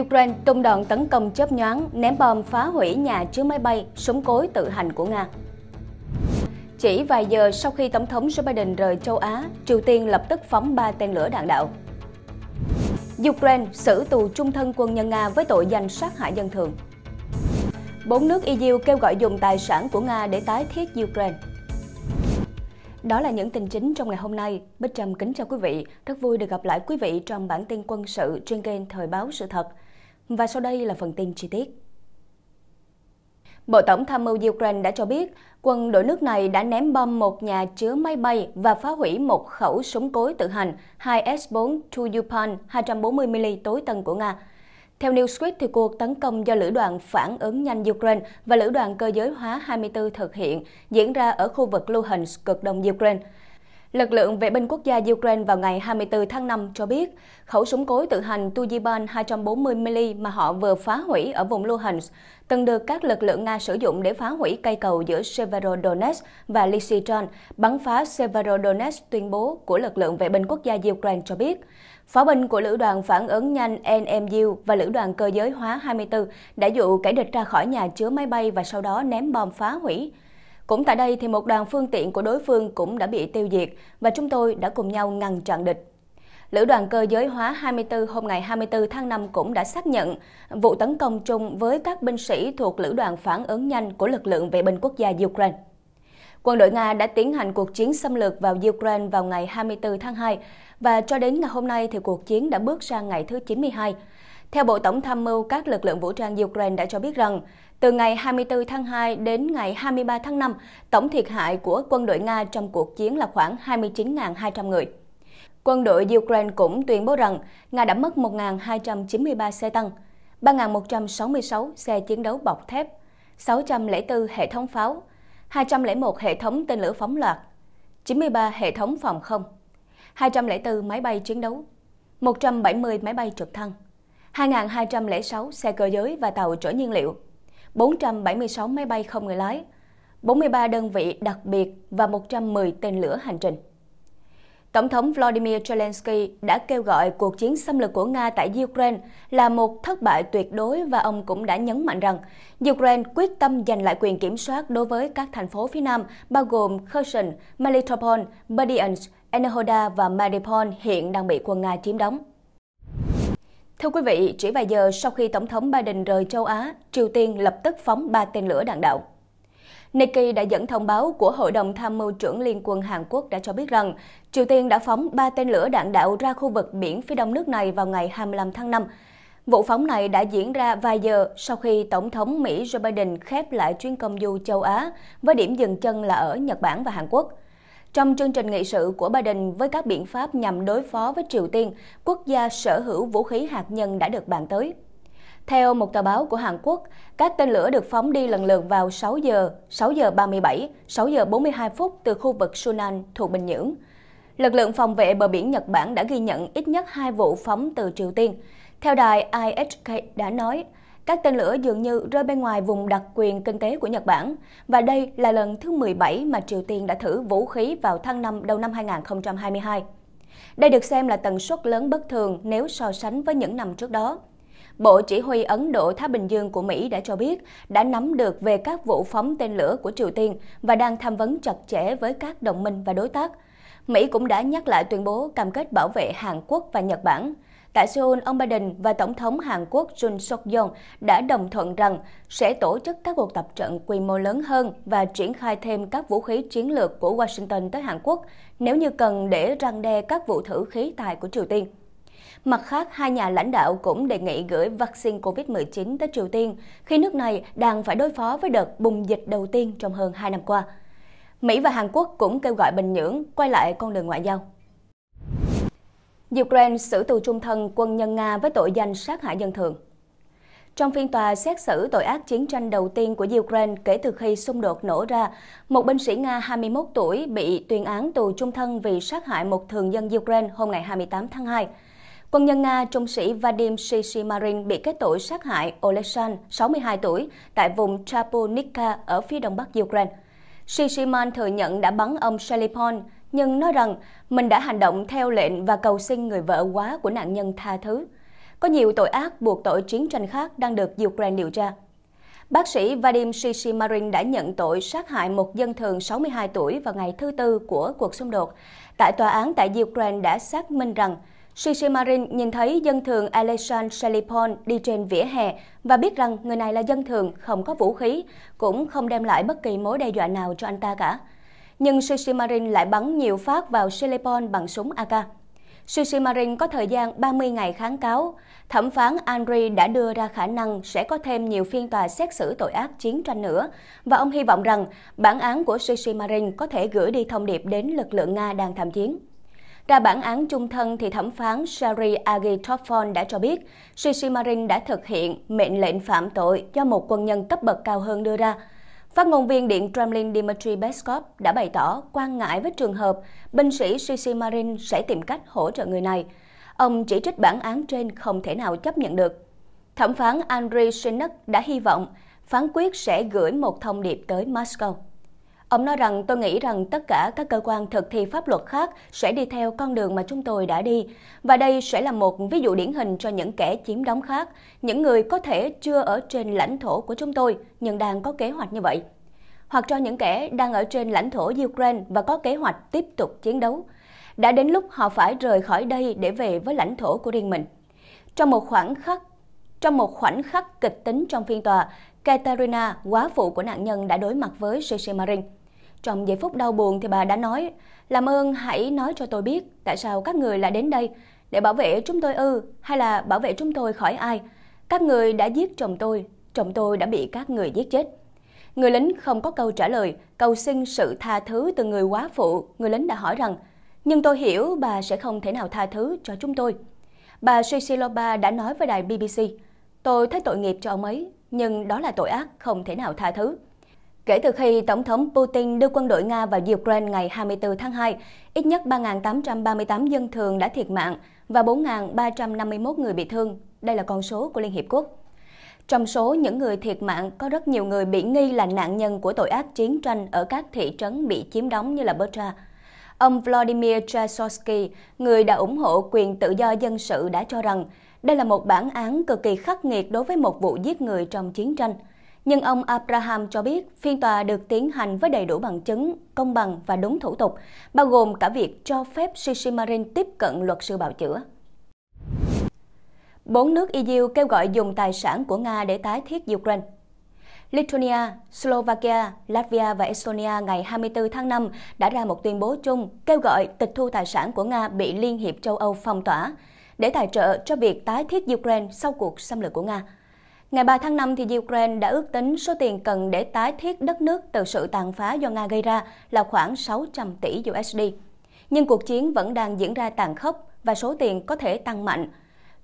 Ukraine tung đòn tấn công chớp nhoáng, ném bom phá hủy nhà chứa máy bay, súng cối tự hành của Nga. Chỉ vài giờ sau khi Tổng thống Joe Biden rời châu Á, Triều Tiên lập tức phóng 3 tên lửa đạn đạo. Ukraine xử tù trung thân quân nhân Nga với tội danh sát hại dân thường. Bốn nước EU kêu gọi dùng tài sản của Nga để tái thiết Ukraine. Đó là những tin chính trong ngày hôm nay. Bích Trâm kính chào quý vị. Rất vui được gặp lại quý vị trong bản tin quân sự trên kênh Thời báo Sự thật. Và sau đây là phần tin chi tiết. Bộ Tổng tham mưu Ukraine đã cho biết quân đội nước này đã ném bom một nhà chứa máy bay và phá hủy một khẩu súng cối tự hành 2S4 Tuyupan 240mm tối tân của Nga. Theo Newsweek, thì cuộc tấn công do lữ đoàn phản ứng nhanh Ukraine và lữ đoàn cơ giới hóa 24 thực hiện diễn ra ở khu vực Luhansk cực đông Ukraine. Lực lượng vệ binh quốc gia Ukraine vào ngày 24 tháng 5 cho biết, khẩu súng cối tự hành Tujiban 240mm mà họ vừa phá hủy ở vùng Luhansk từng được các lực lượng Nga sử dụng để phá hủy cây cầu giữa Severodonetsk và Lysychan, bắn phá Severodonetsk tuyên bố của lực lượng vệ binh quốc gia Ukraine cho biết. Pháo binh của Lữ đoàn Phản ứng nhanh NMU và Lữ đoàn Cơ giới hóa 24 đã dụ kẻ địch ra khỏi nhà chứa máy bay và sau đó ném bom phá hủy. Cũng tại đây thì một đoàn phương tiện của đối phương cũng đã bị tiêu diệt và chúng tôi đã cùng nhau ngăn chặn địch. Lữ đoàn cơ giới hóa 24 hôm ngày 24 tháng 5 cũng đã xác nhận vụ tấn công chung với các binh sĩ thuộc Lữ đoàn phản ứng nhanh của lực lượng vệ binh quốc gia Ukraine. Quân đội Nga đã tiến hành cuộc chiến xâm lược vào Ukraine vào ngày 24 tháng 2 và cho đến ngày hôm nay thì cuộc chiến đã bước sang ngày thứ 92. Theo Bộ Tổng tham mưu, các lực lượng vũ trang Ukraine đã cho biết rằng từ ngày 24 tháng 2 đến ngày 23 tháng 5, tổng thiệt hại của quân đội Nga trong cuộc chiến là khoảng 29.200 người. Quân đội Ukraine cũng tuyên bố rằng Nga đã mất 1.293 xe tăng, 3.166 xe chiến đấu bọc thép, 604 hệ thống pháo, 201 hệ thống tên lửa phóng loạt, 93 hệ thống phòng không, 204 máy bay chiến đấu, 170 máy bay trực thăng, 2.206 xe cơ giới và tàu chở nhiên liệu, 476 máy bay không người lái, 43 đơn vị đặc biệt và 110 tên lửa hành trình. Tổng thống Vladimir Zelensky đã kêu gọi cuộc chiến xâm lược của Nga tại Ukraine là một thất bại tuyệt đối và ông cũng đã nhấn mạnh rằng Ukraine quyết tâm giành lại quyền kiểm soát đối với các thành phố phía Nam bao gồm Kherson, Melitopol, Berdyansk, Enerhoda và Mariupol hiện đang bị quân Nga chiếm đóng. Thưa quý vị, chỉ vài giờ sau khi Tổng thống Biden rời châu Á, Triều Tiên lập tức phóng ba tên lửa đạn đạo. Nikkei đã dẫn thông báo của Hội đồng Tham mưu trưởng Liên quân Hàn Quốc đã cho biết rằng Triều Tiên đã phóng 3 tên lửa đạn đạo ra khu vực biển phía đông nước này vào ngày 25 tháng 5. Vụ phóng này đã diễn ra vài giờ sau khi Tổng thống Mỹ Joe Biden khép lại chuyến công du châu Á với điểm dừng chân là ở Nhật Bản và Hàn Quốc. Trong chương trình nghị sự của Biden với các biện pháp nhằm đối phó với Triều Tiên, quốc gia sở hữu vũ khí hạt nhân đã được bàn tới. Theo một tờ báo của Hàn Quốc, các tên lửa được phóng đi lần lượt vào 6 giờ, 6 giờ 37, 6 giờ 42 phút từ khu vực Sunan thuộc Bình Nhưỡng. Lực lượng phòng vệ bờ biển Nhật Bản đã ghi nhận ít nhất hai vụ phóng từ Triều Tiên. Theo đài IHK đã nói, các tên lửa dường như rơi bên ngoài vùng đặc quyền kinh tế của Nhật Bản và đây là lần thứ 17 mà Triều Tiên đã thử vũ khí vào tháng 5 đầu năm 2022. Đây được xem là tần suất lớn bất thường nếu so sánh với những năm trước đó. Bộ Chỉ huy Ấn Độ Thái Bình Dương của Mỹ đã cho biết đã nắm được về các vụ phóng tên lửa của Triều Tiên và đang tham vấn chặt chẽ với các đồng minh và đối tác. Mỹ cũng đã nhắc lại tuyên bố cam kết bảo vệ Hàn Quốc và Nhật Bản. Tại Seoul, ông Biden và Tổng thống Hàn Quốc Jun suk yeol đã đồng thuận rằng sẽ tổ chức các cuộc tập trận quy mô lớn hơn và triển khai thêm các vũ khí chiến lược của Washington tới Hàn Quốc nếu như cần để răng đe các vụ thử khí tài của Triều Tiên. Mặt khác, hai nhà lãnh đạo cũng đề nghị gửi vaccine COVID-19 tới Triều Tiên, khi nước này đang phải đối phó với đợt bùng dịch đầu tiên trong hơn 2 năm qua. Mỹ và Hàn Quốc cũng kêu gọi Bình Nhưỡng quay lại con đường ngoại giao. Ukraine xử tù trung thân quân nhân Nga với tội danh sát hại dân thường. Trong phiên tòa xét xử tội ác chiến tranh đầu tiên của Ukraine kể từ khi xung đột nổ ra, một binh sĩ Nga 21 tuổi bị tuyên án tù trung thân vì sát hại một thường dân Ukraine hôm ngày 28 tháng 2. Quân nhân Nga trung sĩ Vadim Shishimarin bị kết tội sát hại Oleksandr, 62 tuổi, tại vùng Chapunica ở phía đông bắc Ukraine. Shishiman thừa nhận đã bắn ông Shalipon, nhưng nói rằng mình đã hành động theo lệnh và cầu xin người vợ quá của nạn nhân tha thứ. Có nhiều tội ác buộc tội chiến tranh khác đang được Ukraine điều tra. Bác sĩ Vadim Shishimarin đã nhận tội sát hại một dân thường 62 tuổi vào ngày thứ Tư của cuộc xung đột. Tại tòa án tại Ukraine đã xác minh rằng Shishimarin nhìn thấy dân thường Alexan Shalipon đi trên vỉa hè và biết rằng người này là dân thường, không có vũ khí, cũng không đem lại bất kỳ mối đe dọa nào cho anh ta cả. Nhưng Shishimarin lại bắn nhiều phát vào Shalipon bằng súng AK. Shishimarin có thời gian 30 ngày kháng cáo. Thẩm phán Andri đã đưa ra khả năng sẽ có thêm nhiều phiên tòa xét xử tội ác chiến tranh nữa, và ông hy vọng rằng bản án của Shishimarin có thể gửi đi thông điệp đến lực lượng Nga đang tham chiến. Ra bản án chung thân thì thẩm phán Shari Agitofon đã cho biết Marin đã thực hiện mệnh lệnh phạm tội do một quân nhân cấp bậc cao hơn đưa ra. Phát ngôn viên Điện Kremlin Dmitry Peskov đã bày tỏ quan ngại với trường hợp binh sĩ Marin sẽ tìm cách hỗ trợ người này. Ông chỉ trích bản án trên không thể nào chấp nhận được. Thẩm phán Andriy Shinak đã hy vọng phán quyết sẽ gửi một thông điệp tới Moscow. Ông nói rằng tôi nghĩ rằng tất cả các cơ quan thực thi pháp luật khác sẽ đi theo con đường mà chúng tôi đã đi. Và đây sẽ là một ví dụ điển hình cho những kẻ chiếm đóng khác, những người có thể chưa ở trên lãnh thổ của chúng tôi nhưng đang có kế hoạch như vậy. Hoặc cho những kẻ đang ở trên lãnh thổ Ukraine và có kế hoạch tiếp tục chiến đấu. Đã đến lúc họ phải rời khỏi đây để về với lãnh thổ của riêng mình. Trong một khoảng khắc trong một khoảnh khắc kịch tính trong phiên tòa, Katerina, quá phụ của nạn nhân đã đối mặt với Marin trong giây phút đau buồn thì bà đã nói, làm ơn hãy nói cho tôi biết tại sao các người lại đến đây, để bảo vệ chúng tôi ư, hay là bảo vệ chúng tôi khỏi ai. Các người đã giết chồng tôi, chồng tôi đã bị các người giết chết. Người lính không có câu trả lời, cầu xin sự tha thứ từ người quá phụ, người lính đã hỏi rằng, nhưng tôi hiểu bà sẽ không thể nào tha thứ cho chúng tôi. Bà Shisilova đã nói với đài BBC, tôi thấy tội nghiệp cho ông ấy, nhưng đó là tội ác không thể nào tha thứ. Kể từ khi Tổng thống Putin đưa quân đội Nga vào Ukraine ngày 24 tháng 2, ít nhất 3.838 dân thường đã thiệt mạng và 4.351 người bị thương. Đây là con số của Liên Hiệp Quốc. Trong số những người thiệt mạng, có rất nhiều người bị nghi là nạn nhân của tội ác chiến tranh ở các thị trấn bị chiếm đóng như là Bertra. Ông Vladimir Chasovsky, người đã ủng hộ quyền tự do dân sự đã cho rằng đây là một bản án cực kỳ khắc nghiệt đối với một vụ giết người trong chiến tranh – nhưng ông Abraham cho biết phiên tòa được tiến hành với đầy đủ bằng chứng, công bằng và đúng thủ tục, bao gồm cả việc cho phép Shishimarin tiếp cận luật sư bào chữa. Bốn nước EU kêu gọi dùng tài sản của Nga để tái thiết Ukraine. Lithuania, Slovakia, Latvia và Estonia ngày 24 tháng 5 đã ra một tuyên bố chung kêu gọi tịch thu tài sản của Nga bị Liên hiệp châu Âu phong tỏa để tài trợ cho việc tái thiết Ukraine sau cuộc xâm lược của Nga. Ngày 3 tháng 5, thì Ukraine đã ước tính số tiền cần để tái thiết đất nước từ sự tàn phá do Nga gây ra là khoảng 600 tỷ USD. Nhưng cuộc chiến vẫn đang diễn ra tàn khốc và số tiền có thể tăng mạnh.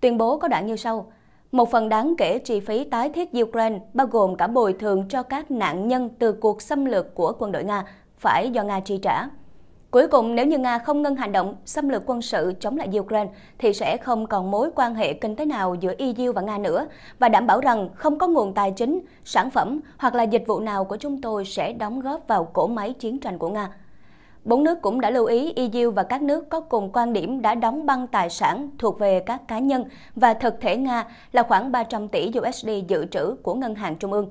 Tuyên bố có đoạn như sau. Một phần đáng kể chi phí tái thiết Ukraine bao gồm cả bồi thường cho các nạn nhân từ cuộc xâm lược của quân đội Nga phải do Nga chi trả. Cuối cùng, nếu như Nga không ngưng hành động xâm lược quân sự chống lại Ukraine, thì sẽ không còn mối quan hệ kinh tế nào giữa EU và Nga nữa và đảm bảo rằng không có nguồn tài chính, sản phẩm hoặc là dịch vụ nào của chúng tôi sẽ đóng góp vào cỗ máy chiến tranh của Nga. Bốn nước cũng đã lưu ý EU và các nước có cùng quan điểm đã đóng băng tài sản thuộc về các cá nhân và thực thể Nga là khoảng 300 tỷ USD dự trữ của Ngân hàng Trung ương.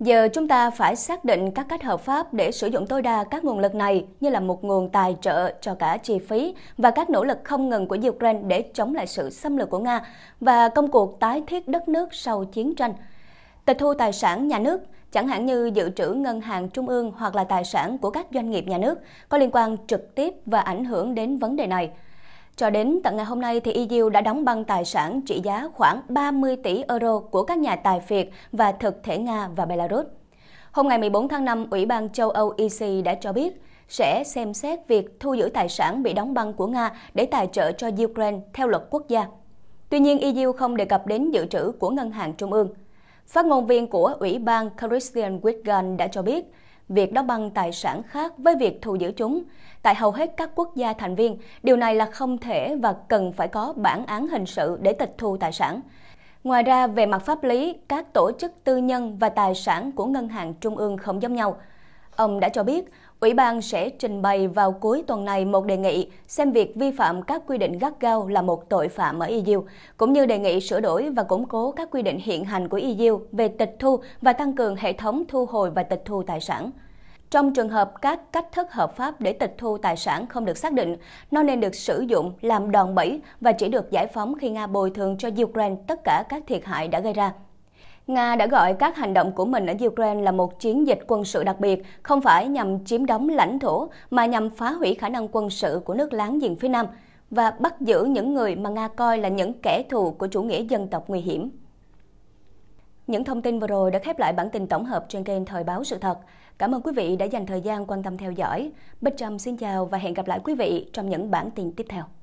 Giờ chúng ta phải xác định các cách hợp pháp để sử dụng tối đa các nguồn lực này như là một nguồn tài trợ cho cả chi phí và các nỗ lực không ngừng của Ukraine để chống lại sự xâm lược của Nga và công cuộc tái thiết đất nước sau chiến tranh. Tịch thu tài sản nhà nước, chẳng hạn như dự trữ ngân hàng trung ương hoặc là tài sản của các doanh nghiệp nhà nước có liên quan trực tiếp và ảnh hưởng đến vấn đề này – cho đến tận ngày hôm nay, thì EU đã đóng băng tài sản trị giá khoảng 30 tỷ euro của các nhà tài phiệt và thực thể Nga và Belarus. Hôm ngày 14 tháng 5, Ủy ban châu Âu EC đã cho biết sẽ xem xét việc thu giữ tài sản bị đóng băng của Nga để tài trợ cho Ukraine theo luật quốc gia. Tuy nhiên, EU không đề cập đến dự trữ của Ngân hàng Trung ương. Phát ngôn viên của Ủy ban Christian Wiggan đã cho biết, việc đóng băng tài sản khác với việc thu giữ chúng. Tại hầu hết các quốc gia thành viên, điều này là không thể và cần phải có bản án hình sự để tịch thu tài sản. Ngoài ra, về mặt pháp lý, các tổ chức tư nhân và tài sản của ngân hàng trung ương không giống nhau. Ông đã cho biết, Ủy ban sẽ trình bày vào cuối tuần này một đề nghị xem việc vi phạm các quy định gắt gao là một tội phạm ở EU, cũng như đề nghị sửa đổi và củng cố các quy định hiện hành của EU về tịch thu và tăng cường hệ thống thu hồi và tịch thu tài sản. Trong trường hợp các cách thức hợp pháp để tịch thu tài sản không được xác định, nó nên được sử dụng làm đòn bẩy và chỉ được giải phóng khi Nga bồi thường cho Ukraine tất cả các thiệt hại đã gây ra. Nga đã gọi các hành động của mình ở Ukraine là một chiến dịch quân sự đặc biệt, không phải nhằm chiếm đóng lãnh thổ mà nhằm phá hủy khả năng quân sự của nước láng giềng phía Nam và bắt giữ những người mà Nga coi là những kẻ thù của chủ nghĩa dân tộc nguy hiểm. Những thông tin vừa rồi đã khép lại bản tin tổng hợp trên kênh Thời báo sự thật. Cảm ơn quý vị đã dành thời gian quan tâm theo dõi. Bích Trâm xin chào và hẹn gặp lại quý vị trong những bản tin tiếp theo.